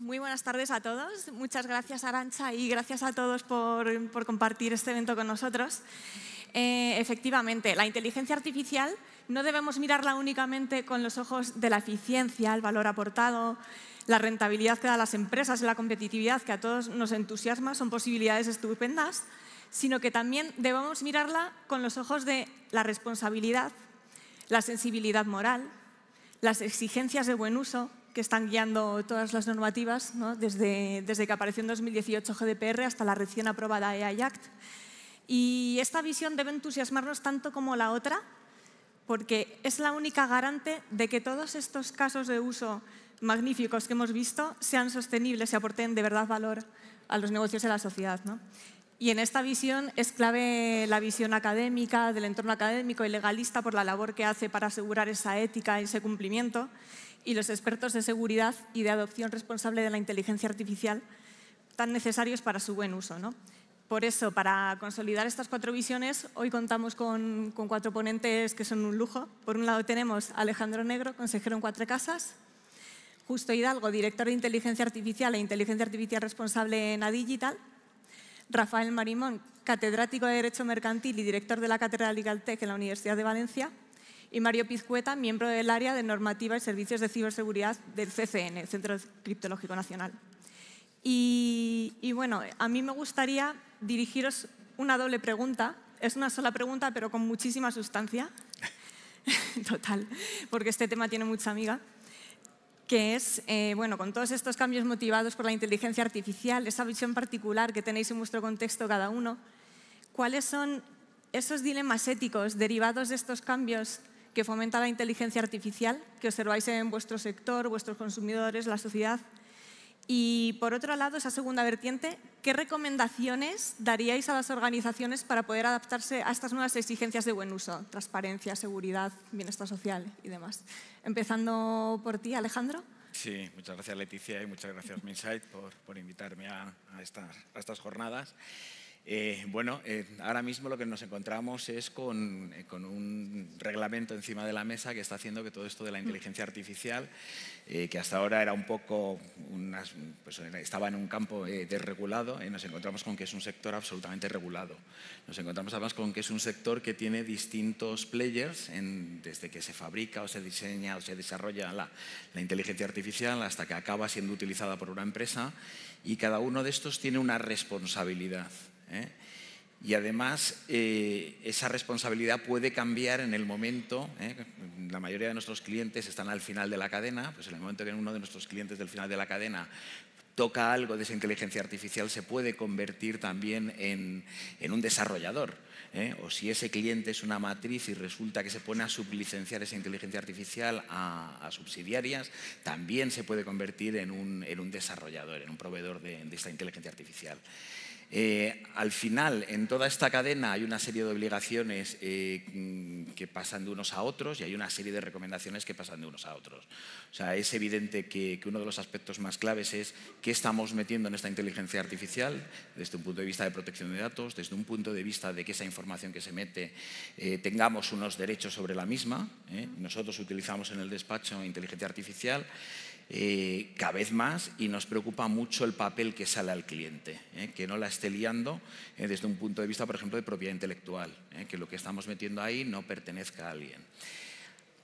Muy buenas tardes a todos. Muchas gracias, Arancha, y gracias a todos por, compartir este evento con nosotros. Eh, efectivamente, la inteligencia artificial no debemos mirarla únicamente con los ojos de la eficiencia, el valor aportado, la rentabilidad que da las empresas la competitividad, que a todos nos entusiasma, son posibilidades estupendas, sino que también debemos mirarla con los ojos de la responsabilidad, la sensibilidad moral, las exigencias de buen uso, que están guiando todas las normativas, desde, desde, que apareció en 2018 GDPR hasta la recién aprobada e AI Act. Y esta visión debe entusiasmarnos tanto como la otra, porque es la única garante de que todos estos casos de uso magníficos que hemos visto sean sostenibles y aporten de verdad valor a los negocios y a la sociedad. Y en esta visión es clave la visión académica, del entorno académico y legalista por la labor que hace para asegurar esa ética y ese cumplimiento y los expertos de seguridad y de adopción responsable de la inteligencia artificial tan necesarios para su buen uso. Por eso, para consolidar estas cuatro visiones, hoy contamos con, cuatro ponentes que son un lujo. Por un lado tenemos Alejandro Negro, consejero en Cuatro Casas, Justo Hidalgo, director de Inteligencia Artificial e Inteligencia Artificial responsable en Adigital, Rafael Marimón, catedrático de Derecho Mercantil y director de la Cátedra Legal Tech en la Universidad de Valencia, y Mario Pizcueta, miembro del área de normativa y servicios de ciberseguridad del CCN, Centro Criptológico Nacional. Y, bueno, a mí me gustaría dirigiros una doble pregunta. Es una sola pregunta, pero con muchísima sustancia. Total, porque este tema tiene mucha amiga que es, eh, bueno, con todos estos cambios motivados por la inteligencia artificial, esa visión particular que tenéis en vuestro contexto cada uno, ¿cuáles son esos dilemas éticos derivados de estos cambios que fomenta la inteligencia artificial que observáis en vuestro sector, vuestros consumidores, la sociedad. Y por otro lado, esa segunda vertiente, ¿qué recomendaciones daríais a las organizaciones para poder adaptarse a estas nuevas exigencias de buen uso? Transparencia, seguridad, bienestar social y demás. Empezando por ti, Alejandro. Sí, muchas gracias Leticia y muchas gracias Minsight por, invitarme estas, a estas jornadas. Eh, bueno, eh, ahora mismo lo que nos encontramos es eh, con, un reglamento encima de la mesa que está haciendo que todo esto de la mm. inteligencia artificial, que hasta ahora era un poco, pues, estaba en un campo desregulado, nos encontramos con que es un sector absolutamente regulado. Nos encontramos además con que es un sector que tiene distintos players desde que se fabrica o se diseña o se desarrolla la inteligencia artificial hasta que acaba siendo utilizada por una empresa y cada uno de estos tiene una responsabilidad. ¿eh? Y además eh, esa responsabilidad puede cambiar en el momento, ¿eh? la mayoría de nuestros clientes están al final de la cadena, pues en el momento que uno de nuestros clientes del final de la cadena toca algo de esa inteligencia artificial, se puede convertir también en, un desarrollador. O si ese cliente es una matriz y resulta que se pone a sublicenciar esa inteligencia artificial a, subsidiarias, también se puede convertir en un, desarrollador, en un proveedor de, de esta inteligencia artificial. Eh, al final, en toda esta cadena hay una serie de obligaciones eh, mm, que pasan de unos a otros y hay una serie de recomendaciones que pasan de unos a otros. O sea, es evidente que, uno de los aspectos más claves es qué estamos metiendo en esta inteligencia artificial desde un punto de vista de protección de datos, desde un punto de vista de que esa información que se mete eh, tengamos unos derechos sobre la misma. Nosotros utilizamos en el despacho inteligencia artificial. Eh, cada vez más y nos preocupa mucho el papel que sale al cliente, eh, que no la esté liando eh, desde un punto de vista, por ejemplo, de propiedad intelectual, que lo que estamos metiendo ahí no pertenezca a alguien.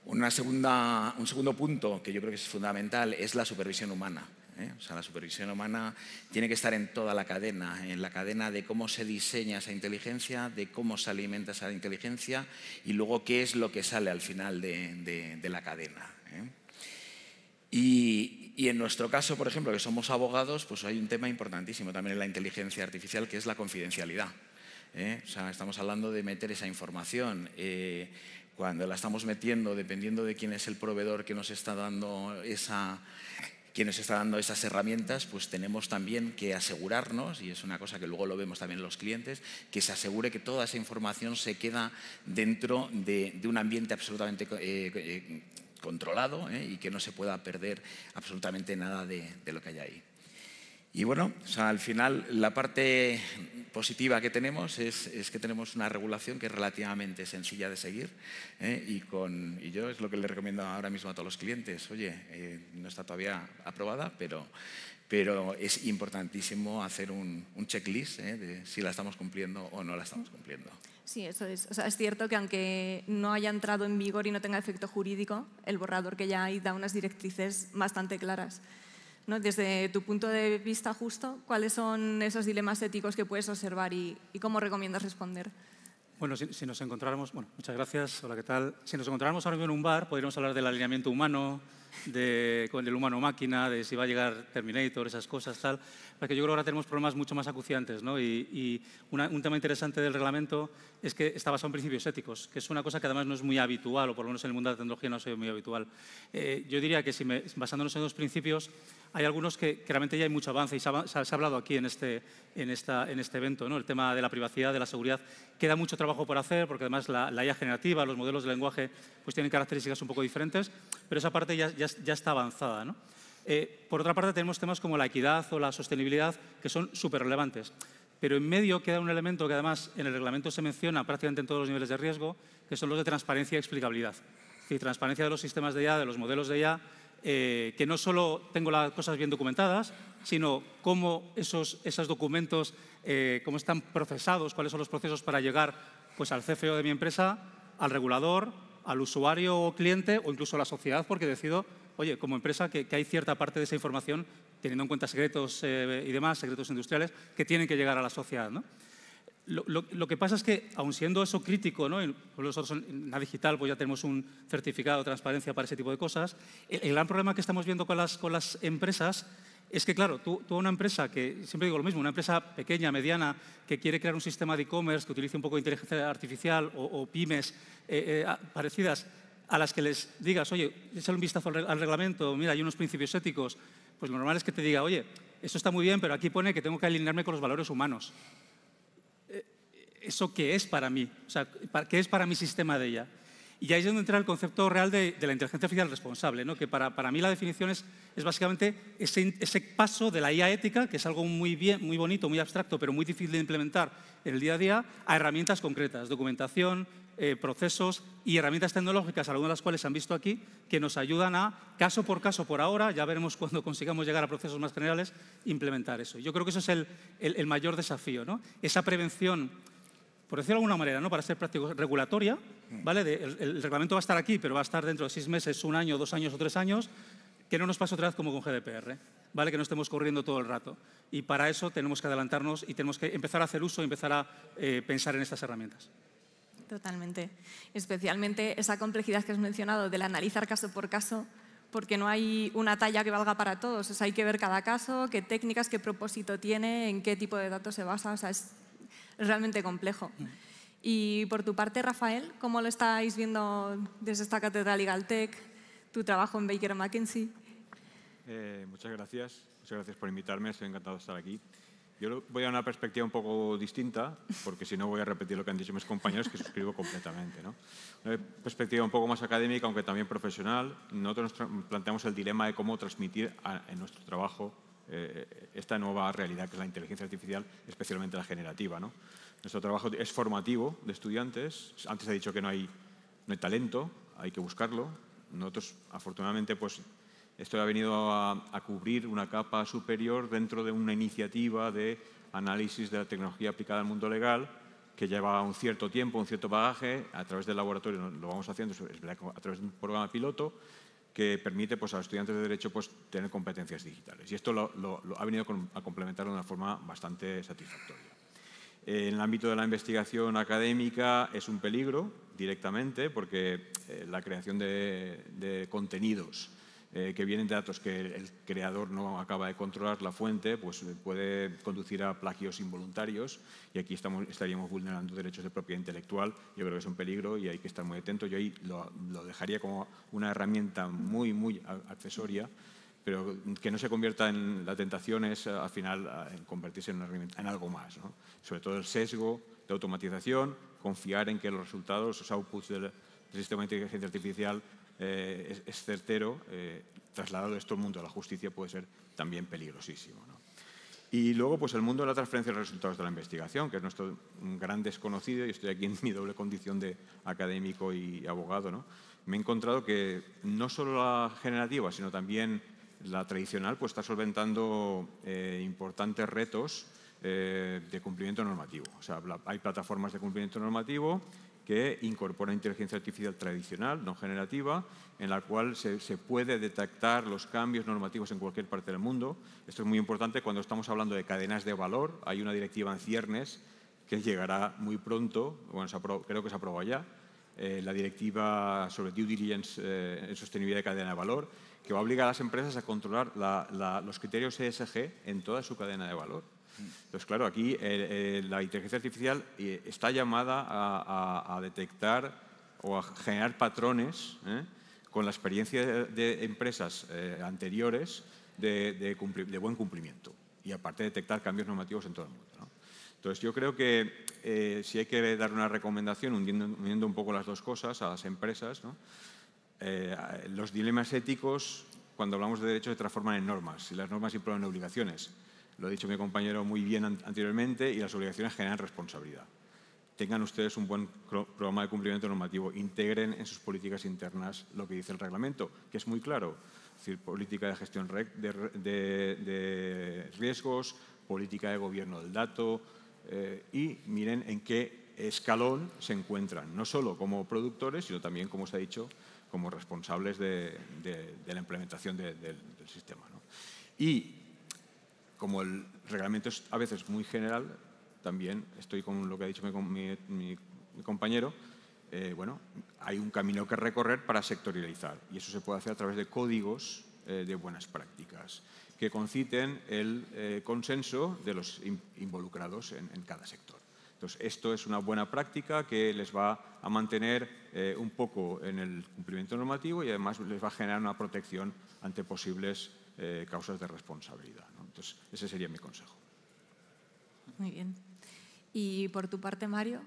un segundo punto que yo creo que es fundamental es la supervisión humana. sea, la supervisión humana tiene que estar en toda la cadena, en la cadena de cómo se diseña esa inteligencia, de cómo se alimenta esa inteligencia y luego qué es lo que sale al final de, la cadena. Y, en nuestro caso, por ejemplo, que somos abogados, pues hay un tema importantísimo también en la inteligencia artificial, que es la confidencialidad. ¿eh? O sea, estamos hablando de meter esa información. Eh, cuando la estamos metiendo, dependiendo de quién es el proveedor que nos está dando esa, quien nos está dando esas herramientas, pues tenemos también que asegurarnos, y es una cosa que luego lo vemos también los clientes, que se asegure que toda esa información se queda dentro de, un ambiente absolutamente eh, controlado ¿eh? y que no se pueda perder absolutamente nada de, de lo que hay ahí. Y bueno, sea, al final la parte positiva que tenemos es, que tenemos una regulación que es relativamente sencilla de seguir ¿eh? y, con, y yo es lo que le recomiendo ahora mismo a todos los clientes. Oye, eh, no está todavía aprobada, pero, pero es importantísimo hacer un, checklist ¿eh? de si la estamos cumpliendo o no la estamos cumpliendo. Sí, eso es. O sea, es cierto que aunque no haya entrado en vigor y no tenga efecto jurídico, el borrador que ya hay da unas directrices bastante claras. Desde tu punto de vista justo, ¿cuáles son esos dilemas éticos que puedes observar y, cómo recomiendas responder? Bueno, si, nos encontráramos, bueno, muchas gracias, hola, ¿qué tal? Si nos encontráramos ahora mismo en un bar, podríamos hablar del alineamiento humano, de, con el humano máquina, de si va a llegar Terminator, esas cosas, tal. Porque yo creo que ahora tenemos problemas mucho más acuciantes. ¿no? Y, un tema interesante del reglamento es que está basado en principios éticos, que es una cosa que además no es muy habitual, o por lo menos en el mundo de la tecnología no es muy habitual. Eh, yo diría que si basándonos en los principios, hay algunos que, claramente realmente ya hay mucho avance y se ha, hablado aquí en este, en, esta, en este evento, ¿no? el tema de la privacidad, de la seguridad. Queda mucho trabajo por hacer porque además la, la IA generativa, los modelos de lenguaje, pues tienen características un poco diferentes, pero esa parte ya ya está avanzada. Eh, por otra parte, tenemos temas como la equidad o la sostenibilidad, que son súper relevantes. Pero en medio queda un elemento que además en el reglamento se menciona prácticamente en todos los niveles de riesgo, que son los de transparencia y explicabilidad. y transparencia de los sistemas de IA, de los modelos de IA, eh, que no solo tengo las cosas bien documentadas, sino cómo esos, documentos, eh, cómo están procesados, cuáles son los procesos para llegar pues, al CFO de mi empresa, al regulador, al usuario o cliente o incluso a la sociedad, porque decido oye, como empresa, que, hay cierta parte de esa información, teniendo en cuenta secretos eh, y demás, secretos industriales, que tienen que llegar a la sociedad. Lo, que pasa es que, aun siendo eso crítico, ¿no? nosotros en la digital pues ya tenemos un certificado de transparencia para ese tipo de cosas, el, gran problema que estamos viendo con las, con las empresas es que, claro, tú, a una empresa que, siempre digo lo mismo, una empresa pequeña, mediana, que quiere crear un sistema de e-commerce que utilice un poco de inteligencia artificial o, pymes eh, eh, parecidas, a las que les digas, oye, échale un vistazo al reglamento, mira, hay unos principios éticos, pues lo normal es que te diga, oye, eso está muy bien, pero aquí pone que tengo que alinearme con los valores humanos. Eh, ¿Eso qué es para mí? O sea, ¿qué es para mi sistema de ella? Y ahí es donde entra el concepto real de, la inteligencia artificial responsable, ¿no? que para, para, mí la definición es, es básicamente ese, paso de la IA ética, que es algo muy, bien, muy bonito, muy abstracto, pero muy difícil de implementar en el día a día, a herramientas concretas, documentación, eh, procesos y herramientas tecnológicas, algunas de las cuales se han visto aquí, que nos ayudan a, caso por caso por ahora, ya veremos cuando consigamos llegar a procesos más generales, implementar eso. Yo creo que eso es el, mayor desafío, ¿no? Esa prevención, por decirlo de alguna manera, ¿no? para ser práctico, regulatoria, mm. ¿vale? el, reglamento va a estar aquí, pero va a estar dentro de seis meses, un año, dos años o tres años, que no nos pase otra vez como con GDPR, ¿vale? Que no estemos corriendo todo el rato. Y para eso tenemos que adelantarnos y tenemos que empezar a hacer uso y empezar a eh, pensar en estas herramientas totalmente. Especialmente esa complejidad que has mencionado del analizar caso por caso, porque no hay una talla que valga para todos. hay que ver cada caso, qué técnicas, qué propósito tiene, en qué tipo de datos se basa. O sea, es realmente complejo. Y por tu parte, Rafael, ¿cómo lo estáis viendo desde esta Catedral Legal Tech, tu trabajo en Baker McKenzie. Eh, muchas gracias. Muchas gracias por invitarme. Estoy encantado de estar aquí. Yo voy a una perspectiva un poco distinta, porque si no voy a repetir lo que han dicho mis compañeros, que suscribo completamente. ¿no? Una perspectiva un poco más académica, aunque también profesional. Nosotros nos planteamos el dilema de cómo transmitir en nuestro trabajo eh, esta nueva realidad que es la inteligencia artificial, especialmente la generativa. Nuestro trabajo es formativo de estudiantes. Antes he dicho que no hay, no hay talento, hay que buscarlo. Nosotros, afortunadamente, pues esto ha venido a, cubrir una capa superior dentro de una iniciativa de análisis de la tecnología aplicada al mundo legal que lleva un cierto tiempo, un cierto bagaje, a través del laboratorio lo vamos haciendo, a través de un programa piloto que permite pues, a los estudiantes de Derecho pues, tener competencias digitales. Y esto lo, ha venido a complementar de una forma bastante satisfactoria. En el ámbito de la investigación académica es un peligro directamente porque eh, la creación de contenidos eh, que vienen de datos que el creador no acaba de controlar, la fuente, pues eh, puede conducir a plagios involuntarios y aquí estamos, estaríamos vulnerando derechos de propiedad intelectual. Yo creo que es un peligro y hay que estar muy atento. Yo ahí lo, dejaría como una herramienta muy, muy accesoria pero que no se convierta en la tentación es eh, al final en convertirse en, en algo más. Sobre todo el sesgo de automatización, confiar en que los resultados, los outputs del sistema de inteligencia artificial eh, es, certero, eh, trasladado esto al mundo de la justicia puede ser también peligrosísimo. Y luego, pues el mundo de la transferencia de resultados de la investigación, que es nuestro gran desconocido, y estoy aquí en mi doble condición de académico y abogado, ¿no? me he encontrado que no solo la generativa, sino también la tradicional, pues está solventando eh, importantes retos eh, de cumplimiento normativo. O sea, hay plataformas de cumplimiento normativo que incorpora inteligencia artificial tradicional, no generativa, en la cual se, puede detectar los cambios normativos en cualquier parte del mundo. Esto es muy importante cuando estamos hablando de cadenas de valor. Hay una directiva en ciernes que llegará muy pronto, bueno, creo que se aprobó ya, eh, la directiva sobre due diligence eh, en sostenibilidad de cadena de valor, que va a obligar a las empresas a controlar los criterios ESG en toda su cadena de valor. Entonces, claro, aquí eh, eh, la inteligencia artificial eh, está llamada a, detectar o a generar patrones con la experiencia de, empresas anteriores de, buen cumplimiento y aparte detectar cambios normativos en todo el mundo. Entonces, yo creo que si hay que dar una recomendación, uniendo, un poco las dos cosas a las empresas, los dilemas éticos, cuando hablamos de derechos, se transforman en normas y las normas imponen obligaciones. Lo ha dicho mi compañero muy bien anteriormente y las obligaciones generan responsabilidad. Tengan ustedes un buen programa de cumplimiento normativo, integren en sus políticas internas lo que dice el reglamento, que es muy claro. Es decir, política de gestión de, riesgos, política de gobierno del dato eh, y miren en qué escalón se encuentran, no solo como productores, sino también, como se ha dicho, como responsables de, la implementación del sistema. Y como el reglamento es a veces muy general, también estoy con lo que ha dicho mi, compañero, eh, bueno, hay un camino que recorrer para sectorializar y eso se puede hacer a través de códigos eh, de buenas prácticas que conciten el eh, consenso de los involucrados en, cada sector. Entonces, esto es una buena práctica que les va a mantener un poco en el cumplimiento normativo y además les va a generar una protección ante posibles eh, causas de responsabilidad. Entonces, ese sería mi consejo. Muy bien. Y por tu parte, Mario,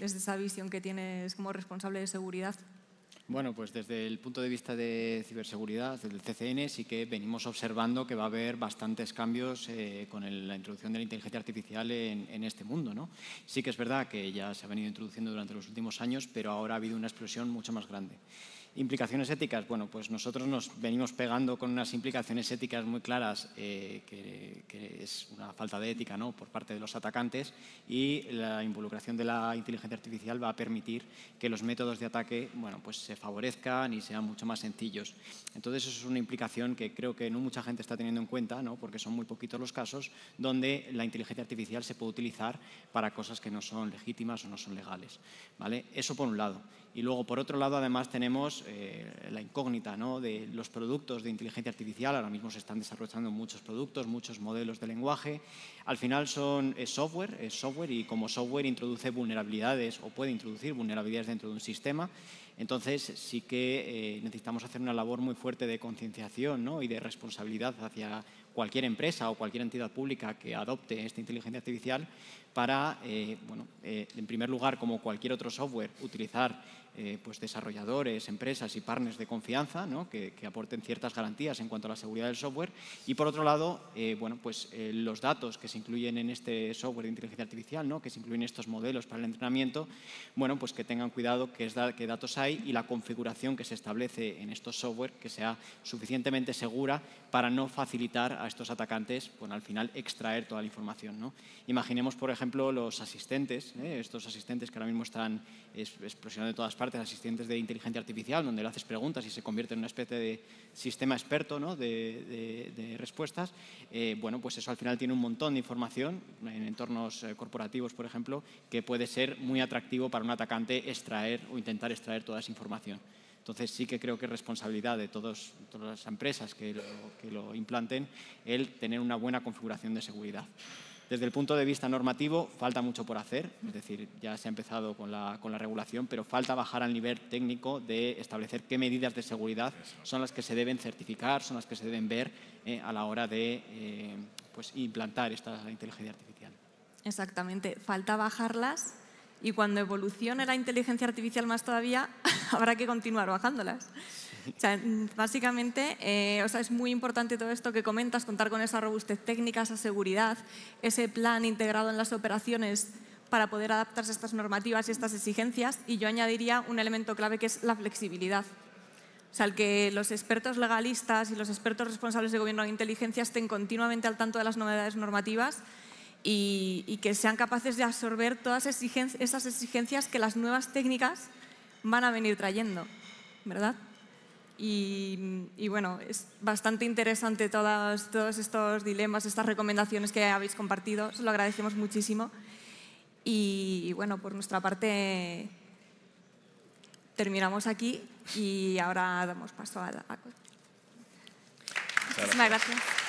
desde esa visión que tienes como responsable de seguridad. Bueno, pues desde el punto de vista de ciberseguridad, desde el CCN, sí que venimos observando que va a haber bastantes cambios eh, con la introducción de la inteligencia artificial en, este mundo. Sí que es verdad que ya se ha venido introduciendo durante los últimos años, pero ahora ha habido una explosión mucho más grande. Implicaciones éticas, bueno, pues nosotros nos venimos pegando con unas implicaciones éticas muy claras eh, que es una falta de ética ¿no? por parte de los atacantes y la involucración de la inteligencia artificial va a permitir que los métodos de ataque bueno, pues se favorezcan y sean mucho más sencillos. Entonces, eso es una implicación que creo que no mucha gente está teniendo en cuenta, ¿no? porque son muy poquitos los casos donde la inteligencia artificial se puede utilizar para cosas que no son legítimas o no son legales. ¿vale? Eso por un lado. Y luego, por otro lado, además tenemos eh, la incógnita ¿no? de los productos de inteligencia artificial. Ahora mismo se están desarrollando muchos productos, muchos modelos de la lenguaje, al final son software, es software y como software introduce vulnerabilidades o puede introducir vulnerabilidades dentro de un sistema. Entonces sí que eh, necesitamos hacer una labor muy fuerte de concienciación y de responsabilidad hacia cualquier empresa o cualquier entidad pública que adopte esta inteligencia artificial para, eh, bueno, eh, en primer lugar, como cualquier otro software, utilizar eh, pues, desarrolladores, empresas y partners de confianza que, aporten ciertas garantías en cuanto a la seguridad del software. Y por otro lado, eh, bueno, pues, eh, los datos que se incluyen en este software de inteligencia artificial, ¿no? que se incluyen estos modelos para el entrenamiento, bueno, pues que tengan cuidado qué, datos hay y la configuración que se establece en estos software que sea suficientemente segura para no facilitar a estos atacantes al final extraer toda la información. Imaginemos, por ejemplo, los asistentes, estos asistentes que ahora mismo están explosionando de todas partes partes asistentes de inteligencia artificial, donde le haces preguntas y se convierte en una especie de sistema experto ¿no? de, respuestas, eh, bueno, pues eso al final tiene un montón de información en entornos eh, corporativos, por ejemplo, que puede ser muy atractivo para un atacante extraer o intentar extraer toda esa información. Entonces sí que creo que es responsabilidad de todas las empresas que que lo implanten el tener una buena configuración de seguridad. Desde el punto de vista normativo, falta mucho por hacer, es decir, ya se ha empezado con la, regulación, pero falta bajar al nivel técnico de establecer qué medidas de seguridad son las que se deben certificar, son las que se deben ver eh, a la hora de eh, pues, implantar esta inteligencia artificial. Exactamente, falta bajarlas y cuando evolucione la inteligencia artificial más todavía, habrá que continuar bajándolas. O sea, básicamente, eh, o sea, es muy importante todo esto que comentas, contar con esa robustez técnica, esa seguridad, ese plan integrado en las operaciones para poder adaptarse a estas normativas y estas exigencias. Y yo añadiría un elemento clave que es la flexibilidad. O sea, el que los expertos legalistas y los expertos responsables de gobierno de inteligencia estén continuamente al tanto de las novedades normativas y, que sean capaces de absorber todas esas exigencias que las nuevas técnicas van a venir trayendo, ¿verdad? Y, bueno, es bastante interesante todos, estos dilemas, estas recomendaciones que habéis compartido. Se lo agradecemos muchísimo. Y bueno, por nuestra parte terminamos aquí y ahora damos paso a, la Muchísimas gracias.